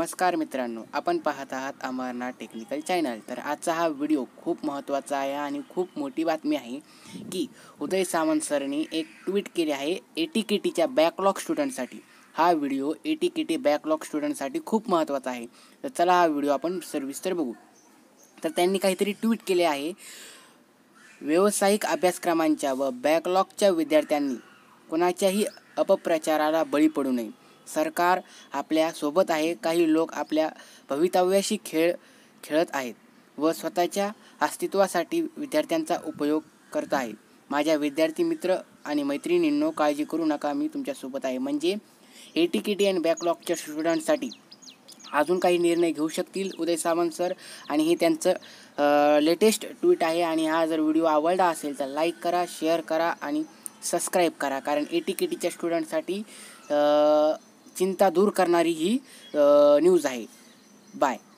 नमस्कार मित्रांनो आपण पाहत आहात अमरनाथ टेक्निकल चॅनल तर आजचा हा व्हिडिओ खूप महत्त्वाचा आहे आणि खूप मोठी बातमी आहे की उदय सावंत सरनी एक ट्विट केले आहे ए टी के टीच्या बॅकलॉग स्टुडंटसाठी हा video A T K T backlog स्टुडंटसाठी खूप महत्त्वाचा आहे तर चला हा व्हिडिओ आपण सविस्तर बघू तर त्यांनी काहीतरी ट्विट केले आहे व्यावसायिक अभ्यासक्रमांच्या व बॅकलॉगच्या विद्यार्थ्यांनी कोणाच्याही अपप्रचाराला बळी पडू नये सरकार आपल्या सोबत आहे काही लोक आपल्या भवितव्याशी खेळ खेळत आहेत व स्वतःच्या अस्तित्वासाठी विद्यार्थ्यांचा उपयोग करत आहे माझ्या विद्यार्थी मित्र आणि मैत्रिणींनो काळजी करू नका मी तुमच्यासोबत आहे म्हणजे A T K T and बॅकलॉगच्या स्टुडंटसाठी अजून काही निर्णय घेऊ शकतील उदय सावंत सर आणि हे त्यांचं लेटेस्ट ट्विट आहे आणि हा जर व्हिडिओ आवडला असेल तर लाईक करा शेअर करा आणि सबस्क्राईब करा कारण ए टी के टीच्या स्टुडंटसाठी चिंता दूर करणारी ही न्यूज आहे बाय